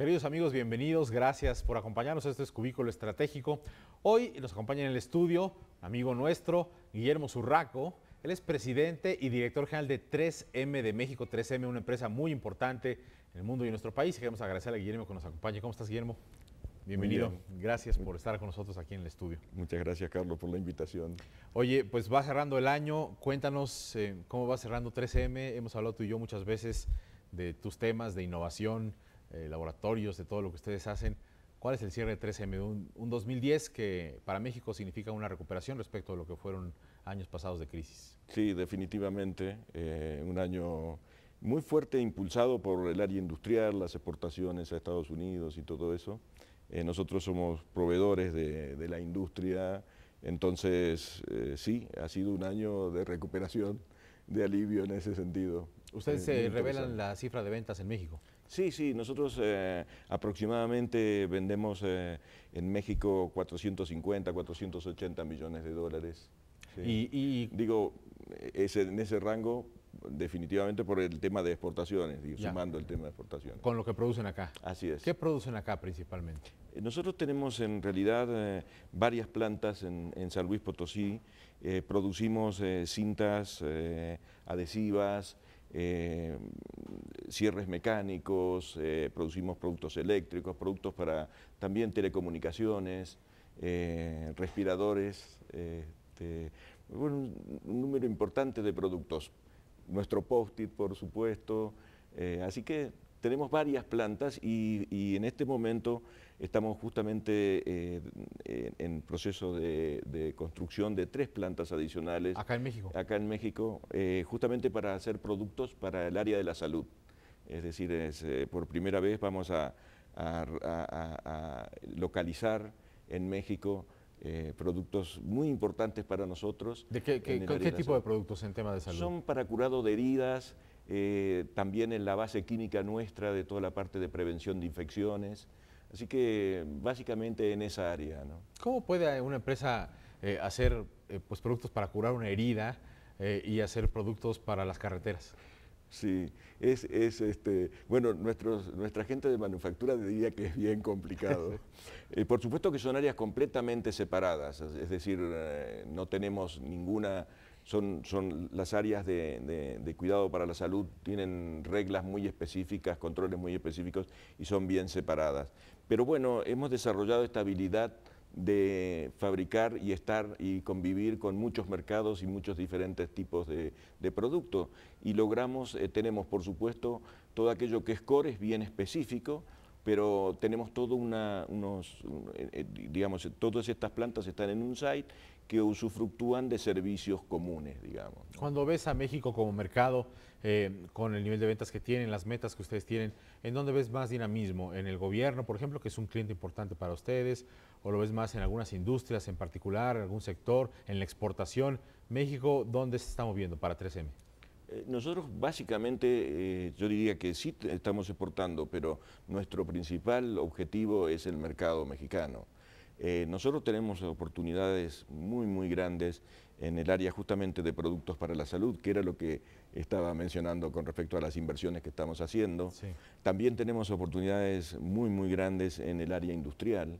Queridos amigos, bienvenidos. Gracias por acompañarnos. Este es Cubículo Estratégico. Hoy nos acompaña en el estudio amigo nuestro, Guillermo Zurraco. Él es presidente y director general de 3M de México. 3M, una empresa muy importante en el mundo y en nuestro país. queremos agradecerle a Guillermo que nos acompañe. ¿Cómo estás, Guillermo? Bienvenido. Gracias por estar con nosotros aquí en el estudio. Muchas gracias, Carlos, por la invitación. Oye, pues va cerrando el año. Cuéntanos eh, cómo va cerrando 3M. Hemos hablado tú y yo muchas veces de tus temas de innovación, eh, laboratorios, de todo lo que ustedes hacen. ¿Cuál es el cierre de 3M? Un, 2010 que para México significa una recuperación respecto a lo que fueron años pasados de crisis. Sí, definitivamente. Eh, un año muy fuerte, impulsado por el área industrial, las exportaciones a Estados Unidos y todo eso. Eh, nosotros somos proveedores de, la industria, entonces sí, ha sido un año de recuperación, de alivio en ese sentido. Ustedes revelan la cifra de ventas en México. Sí, sí, nosotros eh, aproximadamente vendemos eh, en México 450, 480 millones de dólares. Y, Digo, ese, en ese rango definitivamente por el tema de exportaciones, sumando el tema de exportaciones. Con lo que producen acá. Así es. ¿Qué producen acá principalmente? Eh, nosotros tenemos en realidad varias plantas en, San Luis Potosí, producimos cintas adhesivas, cierres mecánicos, eh, producimos productos eléctricos, productos para también telecomunicaciones, eh, respiradores, este, un, número importante de productos. Nuestro post-it, por supuesto. Eh, así que tenemos varias plantas y, en este momento estamos justamente en proceso de, construcción de tres plantas adicionales. Acá en México. Acá en México, justamente para hacer productos para el área de la salud es decir, eh, por primera vez vamos a, localizar en México eh, productos muy importantes para nosotros. ¿De qué, tipo de productos en tema de salud? Son para curado de heridas, eh, también en la base química nuestra de toda la parte de prevención de infecciones. Así que básicamente en esa área. ¿Cómo puede una empresa hacer pues, productos para curar una herida y hacer productos para las carreteras? Sí, es, es este, bueno, nuestra gente de manufactura diría que es bien complicado. Eh, por supuesto que son áreas completamente separadas, es decir, eh, no tenemos ninguna, son, son las áreas de, de, cuidado para la salud, tienen reglas muy específicas, controles muy específicos y son bien separadas. Pero bueno, hemos desarrollado esta habilidad de fabricar y estar y convivir con muchos mercados y muchos diferentes tipos de, productos. Y logramos, eh, tenemos por supuesto todo aquello que es core, es bien específico, pero tenemos todo una, unos, eh, eh, digamos, todas estas plantas están en un site que usufructúan de servicios comunes, digamos. Cuando ves a México como mercado, eh, con el nivel de ventas que tienen, las metas que ustedes tienen, ¿en dónde ves más dinamismo? ¿En el gobierno, por ejemplo, que es un cliente importante para ustedes? ¿O lo ves más en algunas industrias en particular, en algún sector, en la exportación? México, ¿dónde se está moviendo para 3M? Eh, nosotros básicamente, eh, yo diría que sí estamos exportando, pero nuestro principal objetivo es el mercado mexicano. Eh, nosotros tenemos oportunidades muy, muy grandes en el área justamente de productos para la salud, que era lo que estaba mencionando con respecto a las inversiones que estamos haciendo. También tenemos oportunidades muy, muy grandes en el área industrial.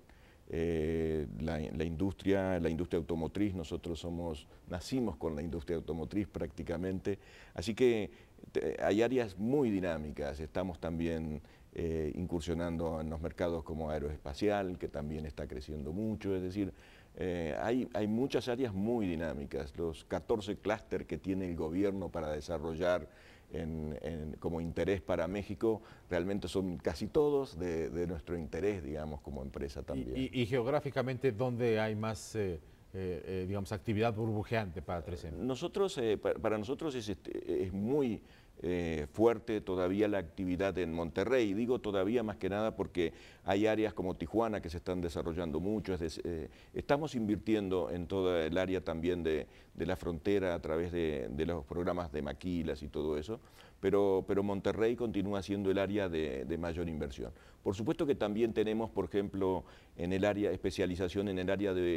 Eh, la, industria, la industria automotriz, nosotros somos, nacimos con la industria automotriz prácticamente, así que eh, hay áreas muy dinámicas, estamos también eh, incursionando en los mercados como aeroespacial, que también está creciendo mucho, es decir, eh, hay, hay, muchas áreas muy dinámicas, los 14 clústeres que tiene el gobierno para desarrollar como interés para México, realmente son casi todos de, nuestro interés, digamos, como empresa también. ¿Y, geográficamente dónde hay más... Eh, digamos, actividad burbujeante para 3M? Nosotros, para, nosotros es, este, es, muy eh, fuerte todavía la actividad en Monterrey. digo todavía más que nada porque hay áreas como Tijuana que se están desarrollando mucho. Eh, estamos invirtiendo en todo el área también de, la frontera a través de, de, los programas de maquilas y todo eso. Pero, pero Monterrey continúa siendo el área de, mayor inversión. Por supuesto que también tenemos, por ejemplo, en el área especialización en el área de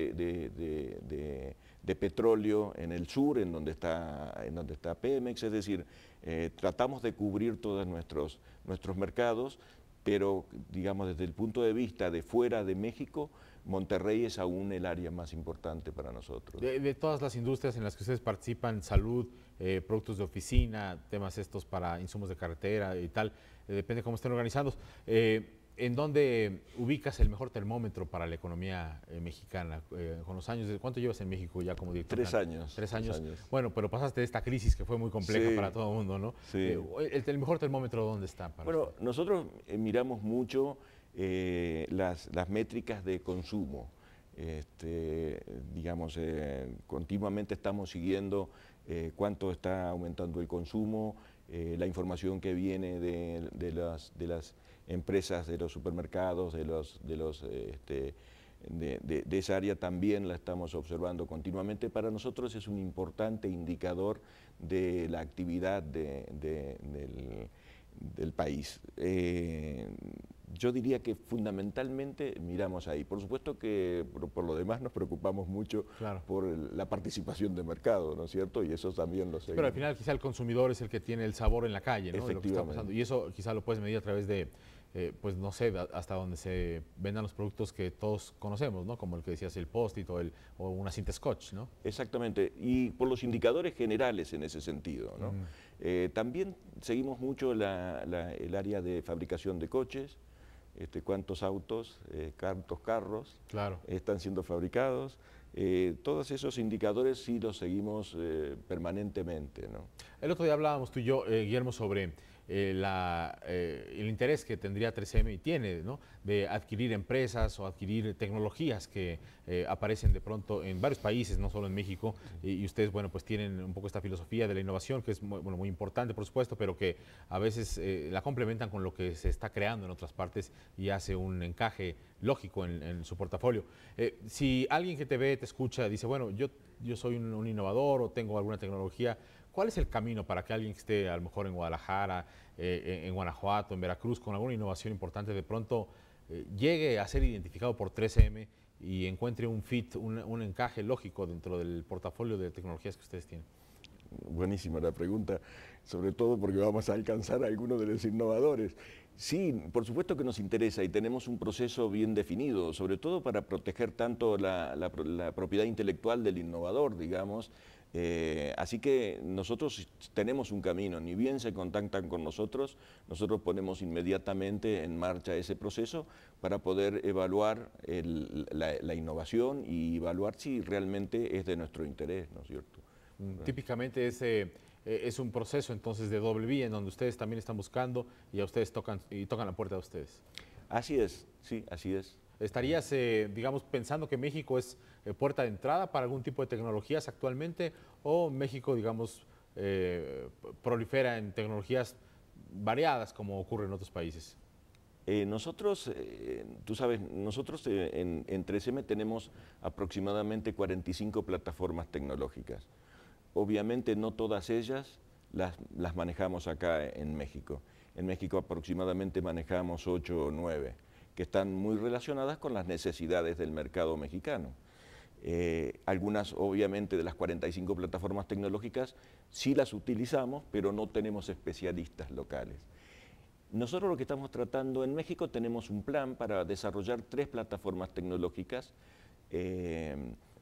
de petróleo en el sur, en donde está, en donde está Pemex, es decir, eh, tratamos de cubrir todos nuestros, nuestros mercados, pero digamos desde el punto de vista de fuera de México, Monterrey es aún el área más importante para nosotros. De, todas las industrias en las que ustedes participan, salud, eh, productos de oficina, temas estos para insumos de carretera y tal, eh, depende de cómo estén organizados. ¿En dónde ubicas el mejor termómetro para la economía eh, mexicana? Eh, con los años, ¿cuánto llevas en México ya como director? Tres años. Tres años. Bueno, pero pasaste de esta crisis que fue muy compleja para todo el mundo, ¿no? Sí. Eh, el, mejor termómetro dónde está? bueno, nosotros miramos mucho las, métricas de consumo. Este, digamos, continuamente estamos siguiendo eh, cuánto está aumentando el consumo, eh, la información que viene de, las, empresas, de los supermercados, de, los, eh, este, de, de, esa área también la estamos observando continuamente. Para nosotros es un importante indicador de la actividad del del país. Eh, yo diría que fundamentalmente miramos ahí. Por supuesto que por, lo demás nos preocupamos mucho por la participación de mercado, ¿no es cierto? Y eso también lo sé. Pero al final quizá el consumidor es el que tiene el sabor en la calle, ¿no? lo Y eso quizá lo puedes medir a través de, eh, pues no sé, hasta donde se vendan los productos que todos conocemos, ¿no? Como el que decías, el post-it o, o una cinta scotch, ¿no? Exactamente. Y por los indicadores generales en ese sentido, ¿no? Mm. Eh, también seguimos mucho el área de fabricación de coches, este, cuántos autos, eh, cuántos carros están siendo fabricados. Eh, todos esos indicadores sí los seguimos permanentemente. El otro día hablábamos tú y yo, Guillermo, sobre eh, eh, el interés que tendría 3M y tiene, de adquirir empresas o adquirir tecnologías que eh, aparecen de pronto en varios países, no solo en México, y, ustedes, bueno, pues tienen un poco esta filosofía de la innovación, que es muy, muy importante, por supuesto, pero que a veces la complementan con lo que se está creando en otras partes y hace un encaje lógico en, su portafolio. si alguien que te ve, te escucha, dice, bueno, yo, yo soy un innovador o tengo alguna tecnología, ¿Cuál es el camino para que alguien que esté a lo mejor en Guadalajara, eh, en Guanajuato, en Veracruz, con alguna innovación importante, de pronto eh, llegue a ser identificado por 3M y encuentre un fit, un, encaje lógico dentro del portafolio de tecnologías que ustedes tienen? Buenísima la pregunta, sobre todo porque vamos a alcanzar a algunos de los innovadores. Sí, por supuesto que nos interesa y tenemos un proceso bien definido, sobre todo para proteger tanto la propiedad intelectual del innovador, digamos, eh, así que nosotros tenemos un camino, ni bien se contactan con nosotros, nosotros ponemos inmediatamente en marcha ese proceso para poder evaluar la, innovación y evaluar si realmente es de nuestro interés, ¿no es cierto? Mm, típicamente es, eh, es un proceso entonces de doble vía en donde ustedes también están buscando y a ustedes tocan, y tocan la puerta a ustedes. Así es, sí, así es. ¿Estarías, eh, digamos, pensando que México es eh, puerta de entrada para algún tipo de tecnologías actualmente o México, digamos, eh, prolifera en tecnologías variadas como ocurre en otros países? nosotros, tú sabes, nosotros en, 3M tenemos aproximadamente 45 plataformas tecnológicas. Obviamente no todas ellas las, las manejamos acá en México. En México aproximadamente manejamos 8 o 9 que están muy relacionadas con las necesidades del mercado mexicano. Eh, algunas, obviamente, de las 45 plataformas tecnológicas sí las utilizamos, pero no tenemos especialistas locales. Nosotros lo que estamos tratando en México tenemos un plan para desarrollar tres plataformas tecnológicas eh,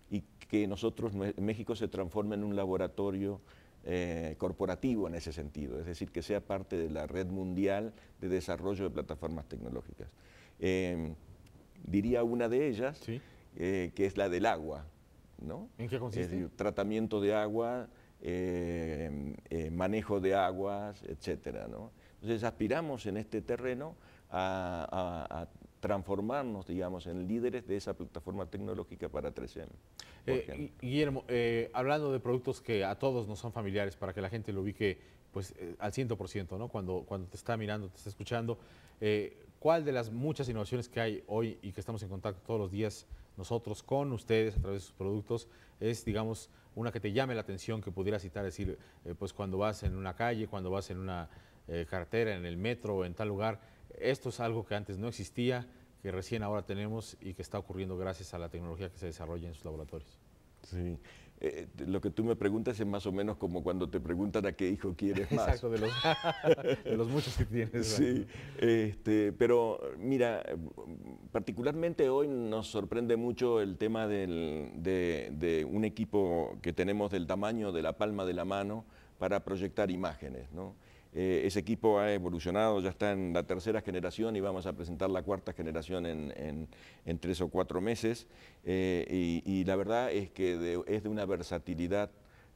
y que nosotros, México se transforme en un laboratorio eh, corporativo en ese sentido, es decir, que sea parte de la red mundial de desarrollo de plataformas tecnológicas. Em, diría una de ellas, eh, que es la del agua. ¿no? ¿En qué consiste? tratamiento de agua, em, eh, manejo de aguas, etc. Entonces aspiramos en este terreno a, transformarnos, digamos, en líderes de esa plataforma tecnológica para 3M. Eh, Guillermo, hablando de productos que a todos nos son familiares, para que la gente lo ubique pues, al 100%, ¿no? cuando, cuando te está mirando, te está escuchando, cuál de las muchas innovaciones que hay hoy y que estamos en contacto todos los días nosotros con ustedes a través de sus productos es, digamos, una que te llame la atención, que pudiera citar, decir, eh, pues cuando vas en una calle, cuando vas en una eh, carretera, en el metro, o en tal lugar, esto es algo que antes no existía, que recién ahora tenemos y que está ocurriendo gracias a la tecnología que se desarrolla en sus laboratorios. Sí, eh, lo que tú me preguntas es más o menos como cuando te preguntan a qué hijo quieres más. Exacto, de los, muchos que tienes. Sí, este, pero mira, particularmente hoy nos sorprende mucho el tema de, de, un equipo que tenemos del tamaño de la palma de la mano para proyectar imágenes, ¿no? Eh, ese equipo ha evolucionado, ya está en la tercera generación y vamos a presentar la cuarta generación en, tres o cuatro meses. Eh, y, la verdad es que es de una versatilidad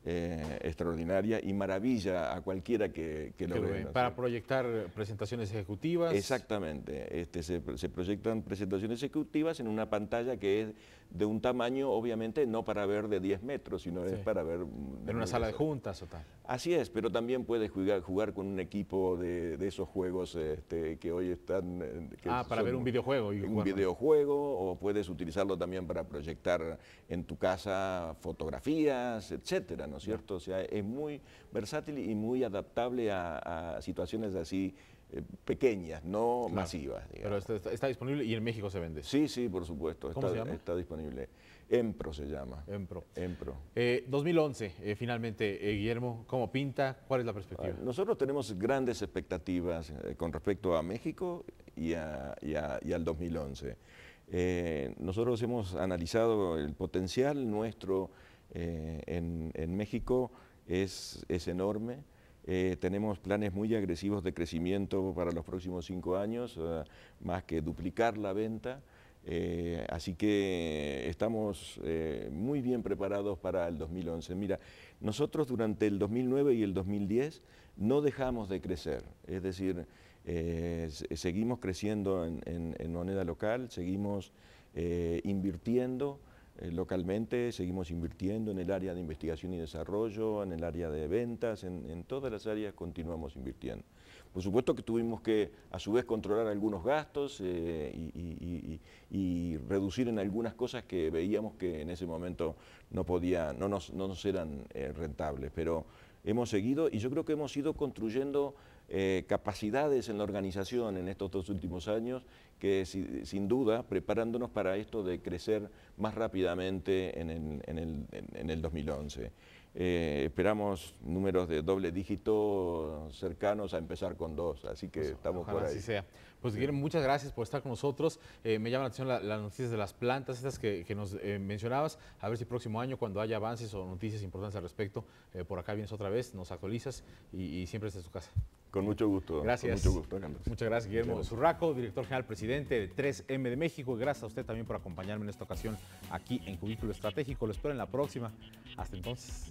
eh, extraordinaria y maravilla a cualquiera que, lo vea. Para proyectar presentaciones ejecutivas. Exactamente, este, se, proyectan presentaciones ejecutivas en una pantalla que es de un tamaño, obviamente, no para ver de 10 metros, sino es para ver... En una sala de juntas o tal. Así es, pero también puedes jugar, jugar con un equipo de, esos juegos este, que hoy están... Eh, ah, para ver un videojuego. un videojuego, o puedes utilizarlo también para proyectar en tu casa fotografías, etcétera, es cierto? O sea, es muy versátil y muy adaptable a, situaciones así eh, pequeñas, no masivas. Pero está, disponible y en México se vende. Sí, sí, por supuesto. está, está disponible. EMPRO se llama. EMPRO. EMPRO. 2011, eh, eh, finalmente, Guillermo, ¿cómo pinta? ¿Cuál es la perspectiva? Nosotros tenemos grandes expectativas con respecto a México y al 2011. nosotros hemos analizado el potencial nuestro eh, en, México es, enorme. Eh, tenemos planes muy agresivos de crecimiento para los próximos cinco años, eh, más que duplicar la venta. así que estamos muy bien preparados para el 2011. Mira, nosotros durante el 2009 y el 2010 no dejamos de crecer, es decir, seguimos creciendo en, moneda local, seguimos invirtiendo. Eh, localmente, seguimos invirtiendo en el área de investigación y desarrollo, en el área de ventas, en, todas las áreas continuamos invirtiendo. Por supuesto que tuvimos que a su vez controlar algunos gastos eh, y, reducir en algunas cosas que veíamos que en ese momento no, podía, no, nos, no nos eran eh, rentables, pero hemos seguido y yo creo que hemos ido construyendo eh, capacidades en la organización en estos dos últimos años que sin duda preparándonos para esto de crecer más rápidamente en el, 2011. Eh, esperamos números de doble dígito cercanos a empezar con dos, así que pues, estamos por ahí. Así sea. Pues muchas gracias por estar con nosotros. Eh, me llama la atención las noticias de las plantas, estas que, nos mencionabas. A ver si próximo año, cuando haya avances o noticias importantes al respecto, por acá vienes otra vez, nos actualizas y, siempre estás en tu casa. Con mucho gusto. Gracias. Con mucho gusto, Muchas gracias, Guillermo Zurraco, director general presidente de 3M de México. gracias a usted también por acompañarme en esta ocasión aquí en Cubículo Estratégico. Lo espero en la próxima. Hasta entonces.